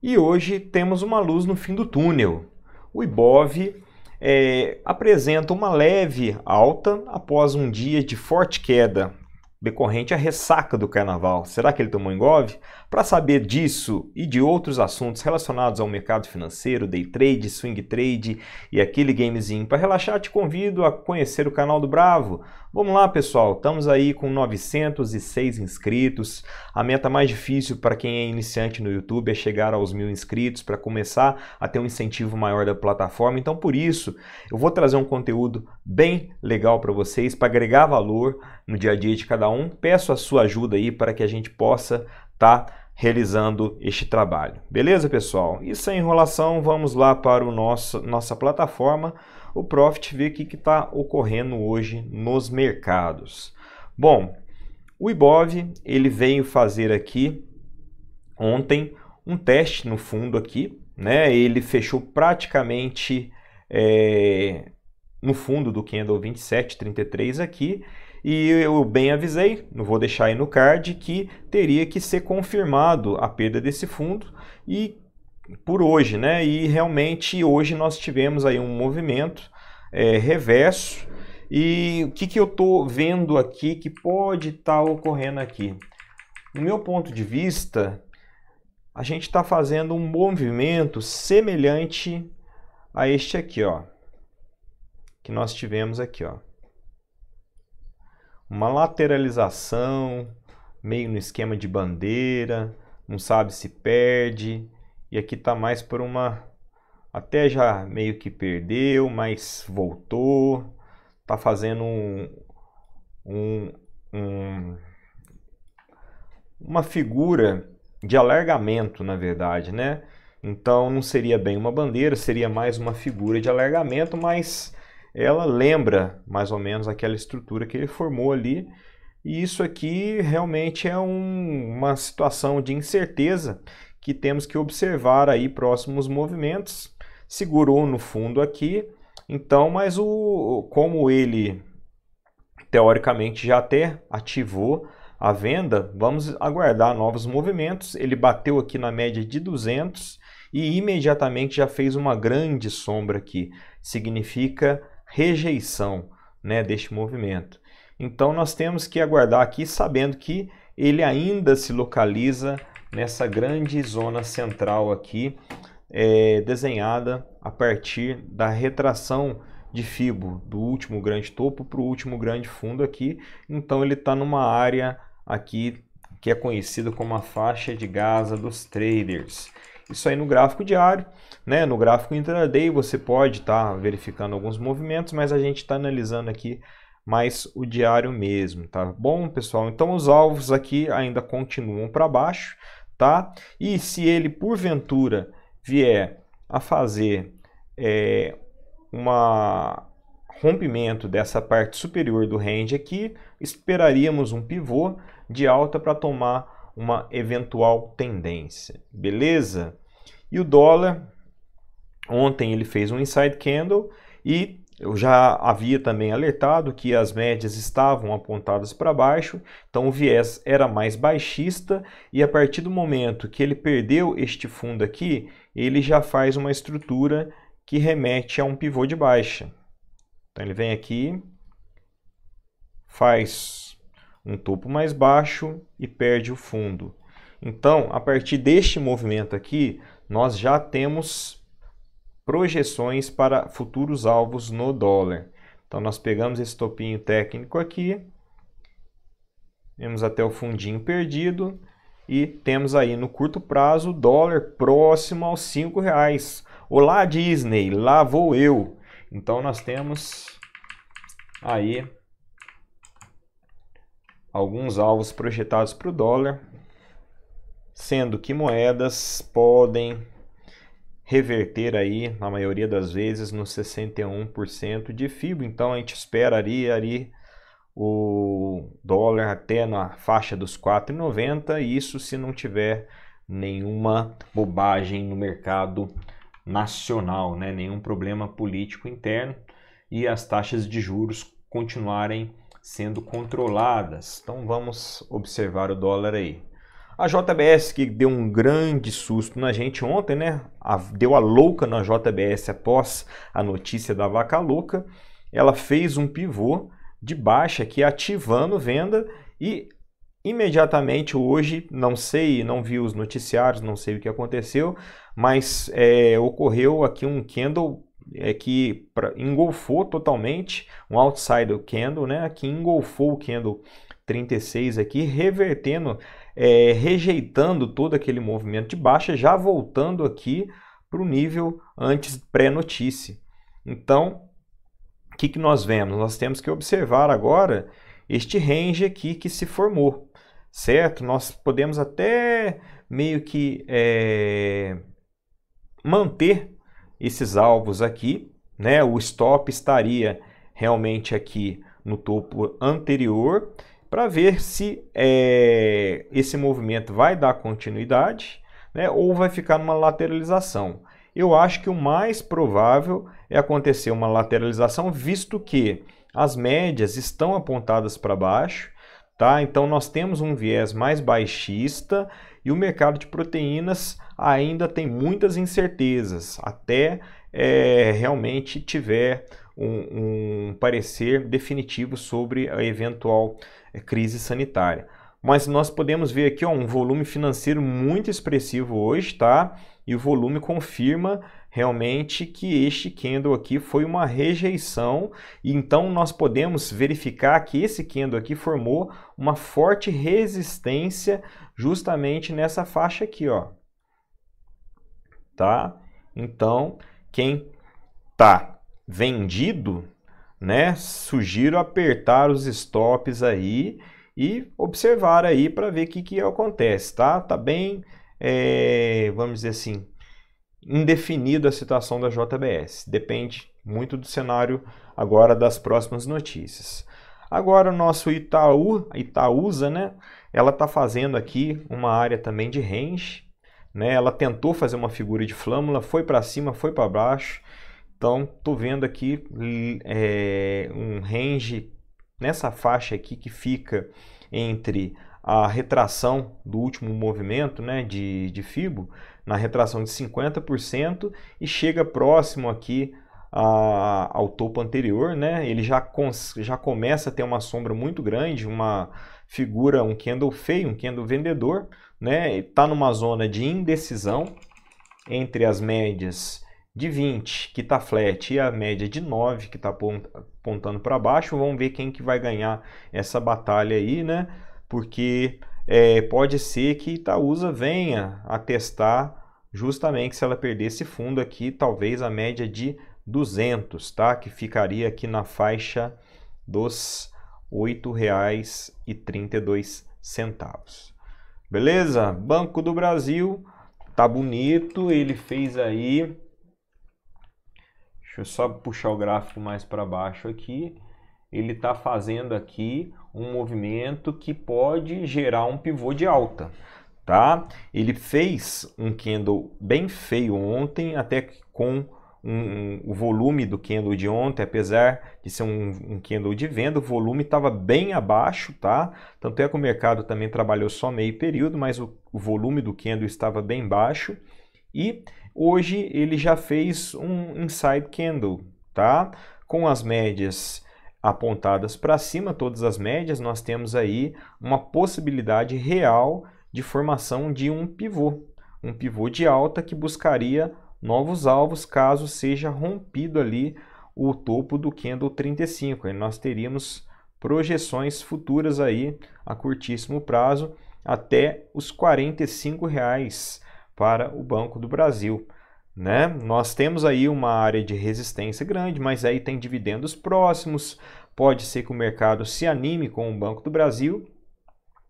E hoje temos uma luz no fim do túnel. O Ibov é, apresenta uma leve alta após um dia de forte queda decorrente à ressaca do carnaval. Será que ele tomou engove? Para saber disso e de outros assuntos relacionados ao mercado financeiro, day trade, swing trade e aquele gamezinho para relaxar, te convido a conhecer o canal do Bravo. Vamos lá, pessoal. Estamos aí com 906 inscritos. A meta mais difícil para quem é iniciante no YouTube é chegar aos mil inscritos para começar a ter um incentivo maior da plataforma. Então, por isso, eu vou trazer um conteúdo bem legal para vocês, para agregar valor no dia a dia de cada um. Peço a sua ajuda aí para que a gente possa estar tá realizando este trabalho. Beleza, pessoal? E sem enrolação, vamos lá para o nosso nossa plataforma o Profit vê o que está ocorrendo hoje nos mercados. Bom, o Ibov ele veio fazer aqui ontem um teste no fundo aqui, né? Ele fechou praticamente é, no fundo do candle 27,33 aqui. E eu bem avisei, não vou deixar aí no card, que teria que ser confirmado a perda desse fundo e por hoje, né? E realmente hoje nós tivemos aí um movimento é, reverso. E o que, que eu estou vendo aqui que pode estar tá ocorrendo aqui? No meu ponto de vista, a gente está fazendo um movimento semelhante a este aqui, ó, que nós tivemos aqui, ó. Uma lateralização, meio no esquema de bandeira, não sabe se perde, e aqui está mais por uma. Até já meio que perdeu, mas voltou. Está fazendo um, um, um, uma figura de alargamento, na verdade, né? Então não seria bem uma bandeira, seria mais uma figura de alargamento, mas ela lembra mais ou menos aquela estrutura que ele formou ali. E isso aqui realmente é um, uma situação de incerteza que temos que observar aí próximos movimentos. Segurou no fundo aqui, então, mas o como ele teoricamente já até ativou a venda, vamos aguardar novos movimentos. Ele bateu aqui na média de 200 e imediatamente já fez uma grande sombra aqui. Significa rejeição né, deste movimento. Então nós temos que aguardar aqui sabendo que ele ainda se localiza nessa grande zona central aqui, é, desenhada a partir da retração de fibo do último grande topo para o último grande fundo aqui. Então ele está numa área aqui que é conhecida como a faixa de Gaza dos traders. Isso aí no gráfico diário, né? No gráfico intraday você pode estar tá verificando alguns movimentos, mas a gente está analisando aqui mais o diário mesmo, tá bom, pessoal? Então os alvos aqui ainda continuam para baixo tá? E se ele porventura vier a fazer é, uma rompimento dessa parte superior do range aqui, esperaríamos um pivô de alta para tomar uma eventual tendência, beleza? E o dólar, ontem ele fez um inside candle e eu já havia também alertado que as médias estavam apontadas para baixo, então o viés era mais baixista e a partir do momento que ele perdeu este fundo aqui, ele já faz uma estrutura que remete a um pivô de baixa. Então ele vem aqui, faz um topo mais baixo e perde o fundo. Então, a partir deste movimento aqui, nós já temos projeções para futuros alvos no dólar. Então nós pegamos esse topinho técnico aqui, vemos até o fundinho perdido e temos aí no curto prazo o dólar próximo aos cinco reais. Olá Disney, lá vou eu. Então nós temos aí alguns alvos projetados para o dólar, sendo que moedas podem reverter aí, na maioria das vezes, nos 61% de FIBO. Então a gente esperaria ali o dólar até na faixa dos 4,90, isso se não tiver nenhuma bobagem no mercado nacional, né? nenhum problema político interno e as taxas de juros continuarem sendo controladas. Então vamos observar o dólar aí. A JBS que deu um grande susto na gente ontem, né? A, deu a louca na JBS após a notícia da vaca louca. Ela fez um pivô de baixa aqui ativando venda e imediatamente hoje, não sei, não vi os noticiários, não sei o que aconteceu, mas é, ocorreu aqui um candle é, que pra, engolfou totalmente, um outside candle, né, que engolfou o candle 36 aqui, revertendo é, rejeitando todo aquele movimento de baixa, já voltando aqui para o nível antes pré-notícia. Então, o que, que nós vemos? Nós temos que observar agora este range aqui que se formou, certo? Nós podemos até meio que é, manter esses alvos aqui, né? O stop estaria realmente aqui no topo anterior para ver se é, esse movimento vai dar continuidade né, ou vai ficar numa lateralização. Eu acho que o mais provável é acontecer uma lateralização, visto que as médias estão apontadas para baixo, tá? Então nós temos um viés mais baixista e o mercado de proteínas ainda tem muitas incertezas até é, realmente tiver um, um parecer definitivo sobre a eventual eh, crise sanitária. Mas nós podemos ver aqui ó, um volume financeiro muito expressivo hoje, tá? E o volume confirma realmente que este candle aqui foi uma rejeição, e então nós podemos verificar que esse candle aqui formou uma forte resistência justamente nessa faixa aqui, ó. Tá? Então, quem tá vendido, né? Sugiro apertar os stops aí e observar aí para ver o que, que acontece, tá? Tá bem, é, vamos dizer assim, indefinida a situação da JBS. Depende muito do cenário agora das próximas notícias. Agora o nosso Itaú, Itaúsa, né? Ela está fazendo aqui uma área também de range, né? Ela tentou fazer uma figura de flâmula, foi para cima, foi para baixo então, estou vendo aqui é, um range nessa faixa aqui que fica entre a retração do último movimento né, de, de Fibo, na retração de 50% e chega próximo aqui a, ao topo anterior, né? Ele já, já começa a ter uma sombra muito grande, uma figura, um candle feio, um candle vendedor, né? Está numa zona de indecisão entre as médias de 20, que está flat, e a média de 9, que está apontando para baixo, vamos ver quem que vai ganhar essa batalha aí, né? Porque é, pode ser que Itaúsa venha a testar justamente se ela perder esse fundo aqui, talvez a média de 200, tá? Que ficaria aqui na faixa dos R$ 8,32. Beleza? Banco do Brasil, tá bonito, ele fez aí Deixa eu só puxar o gráfico mais para baixo aqui. Ele está fazendo aqui um movimento que pode gerar um pivô de alta. Tá? Ele fez um candle bem feio ontem, até com um, um, o volume do candle de ontem, apesar de ser um, um candle de venda, o volume estava bem abaixo, tá? Tanto é que o mercado também trabalhou só meio período, mas o, o volume do candle estava bem baixo. E Hoje ele já fez um inside candle, tá? Com as médias apontadas para cima, todas as médias, nós temos aí uma possibilidade real de formação de um pivô, um pivô de alta que buscaria novos alvos caso seja rompido ali o topo do candle 35. nós teríamos projeções futuras aí a curtíssimo prazo até os R$ reais para o Banco do Brasil. Né? Nós temos aí uma área de resistência grande, mas aí tem dividendos próximos. Pode ser que o mercado se anime com o Banco do Brasil.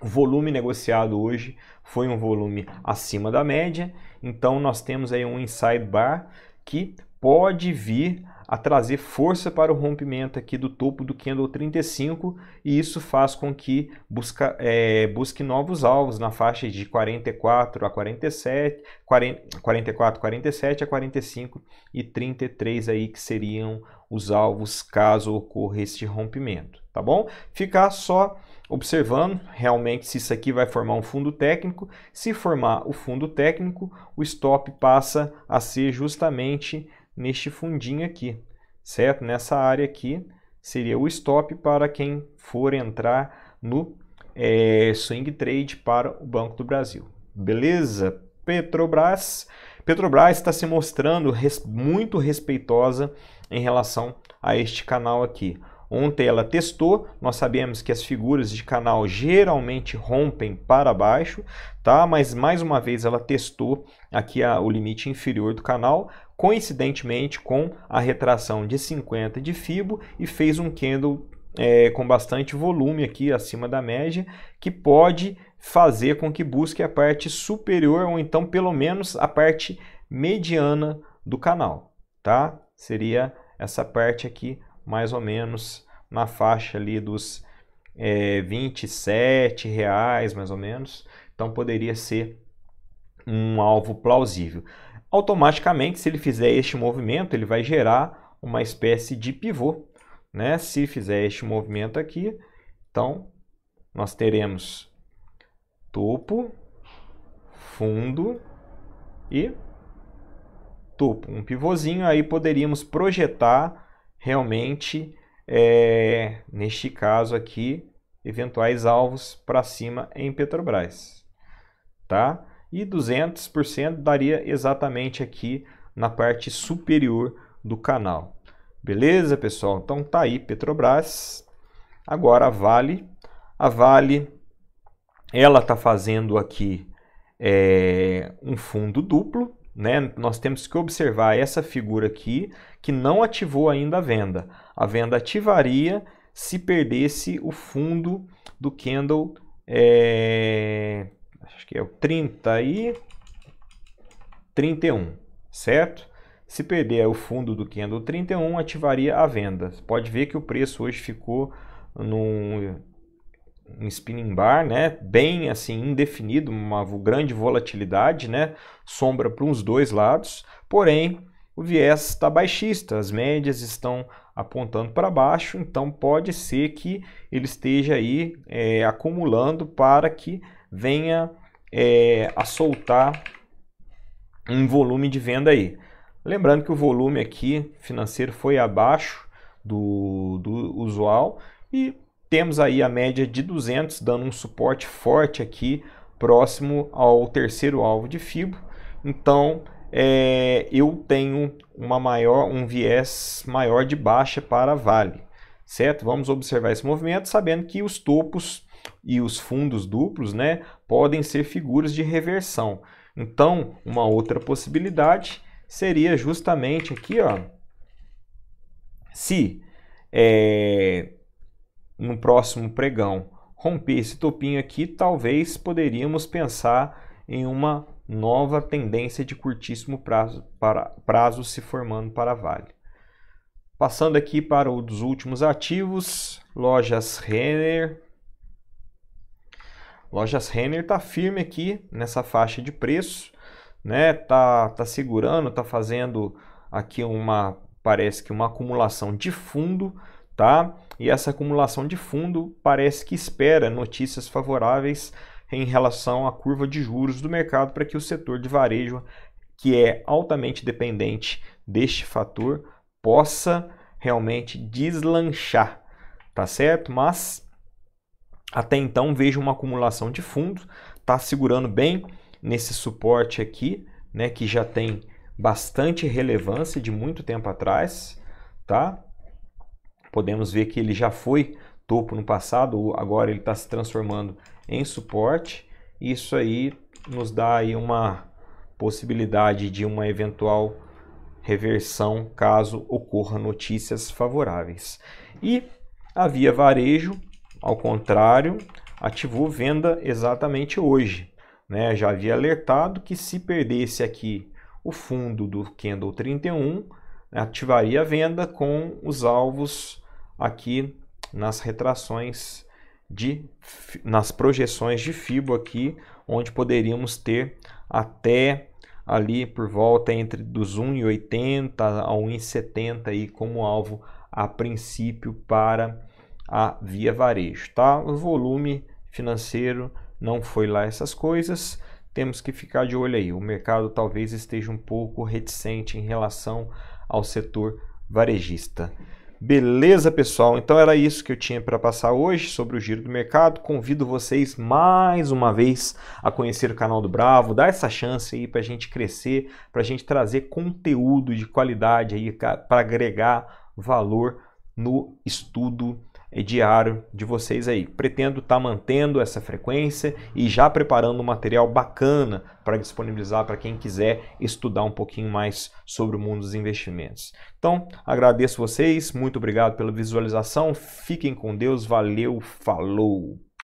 O volume negociado hoje foi um volume acima da média, então nós temos aí um inside bar que pode vir a trazer força para o rompimento aqui do topo do candle 35 e isso faz com que busca, é, busque novos alvos na faixa de 44 a 47, 40, 44, 47 a 45 e 33 aí que seriam os alvos caso ocorra este rompimento, tá bom? Ficar só observando realmente se isso aqui vai formar um fundo técnico. Se formar o fundo técnico, o stop passa a ser justamente neste fundinho aqui, certo? Nessa área aqui seria o stop para quem for entrar no é, swing trade para o Banco do Brasil. Beleza? Petrobras. Petrobras está se mostrando res, muito respeitosa em relação a este canal aqui. Ontem ela testou, nós sabemos que as figuras de canal geralmente rompem para baixo, tá? Mas mais uma vez ela testou aqui a, o limite inferior do canal, coincidentemente com a retração de 50 de Fibo e fez um candle é, com bastante volume aqui acima da média, que pode fazer com que busque a parte superior ou então pelo menos a parte mediana do canal, tá? Seria essa parte aqui mais ou menos na faixa ali dos é, 27 reais, mais ou menos. Então poderia ser um alvo plausível. Automaticamente, se ele fizer este movimento, ele vai gerar uma espécie de pivô. Né? Se fizer este movimento aqui, então nós teremos topo, fundo e topo. Um pivôzinho, aí poderíamos projetar realmente, é, neste caso aqui, eventuais alvos para cima em Petrobras. Tá? E 200% daria exatamente aqui na parte superior do canal. Beleza, pessoal? Então tá aí Petrobras. Agora a Vale. A Vale, ela está fazendo aqui é, um fundo duplo, né? Nós temos que observar essa figura aqui que não ativou ainda a venda. A venda ativaria se perdesse o fundo do candle, é, acho que é o 30 e 31, certo? Se perder o fundo do candle 31, ativaria a venda. Você pode ver que o preço hoje ficou num um spinning bar, né? Bem assim indefinido, uma grande volatilidade, né? Sombra para os dois lados. Porém, o viés está baixista, as médias estão apontando para baixo, então pode ser que ele esteja aí é, acumulando para que venha é, a soltar um volume de venda aí. Lembrando que o volume aqui financeiro foi abaixo do, do usual e temos aí a média de 200, dando um suporte forte aqui, próximo ao terceiro alvo de Fibo. Então, é, eu tenho uma maior, um viés maior de baixa para Vale, certo? Vamos observar esse movimento, sabendo que os topos e os fundos duplos, né, podem ser figuras de reversão. Então, uma outra possibilidade seria justamente aqui, ó, se é, no próximo pregão. Romper esse topinho aqui, talvez poderíamos pensar em uma nova tendência de curtíssimo prazo, para, prazo se formando para Vale. Passando aqui para os últimos ativos, lojas Renner. Lojas Renner está firme aqui nessa faixa de preço, né? Tá, tá segurando, tá fazendo aqui uma parece que uma acumulação de fundo tá? E essa acumulação de fundo parece que espera notícias favoráveis em relação à curva de juros do mercado para que o setor de varejo, que é altamente dependente deste fator, possa realmente deslanchar, tá certo? Mas até então vejo uma acumulação de fundos, tá segurando bem nesse suporte aqui, né, que já tem bastante relevância de muito tempo atrás, tá? podemos ver que ele já foi topo no passado, agora ele está se transformando em suporte. Isso aí nos dá aí uma possibilidade de uma eventual reversão caso ocorra notícias favoráveis. E a Via Varejo, ao contrário, ativou venda exatamente hoje. Né? Já havia alertado que se perdesse aqui o fundo do candle 31, ativaria a venda com os alvos aqui nas retrações de nas projeções de fibo aqui, onde poderíamos ter até ali por volta entre dos 1,80 a 1,70 aí como alvo a princípio para a Via Varejo, tá? O volume financeiro não foi lá essas coisas. Temos que ficar de olho aí. O mercado talvez esteja um pouco reticente em relação ao setor varejista. Beleza, pessoal? Então era isso que eu tinha para passar hoje sobre o giro do mercado. Convido vocês mais uma vez a conhecer o canal do Bravo, dar essa chance aí para a gente crescer, para a gente trazer conteúdo de qualidade aí para agregar valor no estudo diário de vocês aí. Pretendo estar tá mantendo essa frequência e já preparando um material bacana para disponibilizar para quem quiser estudar um pouquinho mais sobre o mundo dos investimentos. Então, agradeço vocês, muito obrigado pela visualização. Fiquem com Deus, valeu, falou.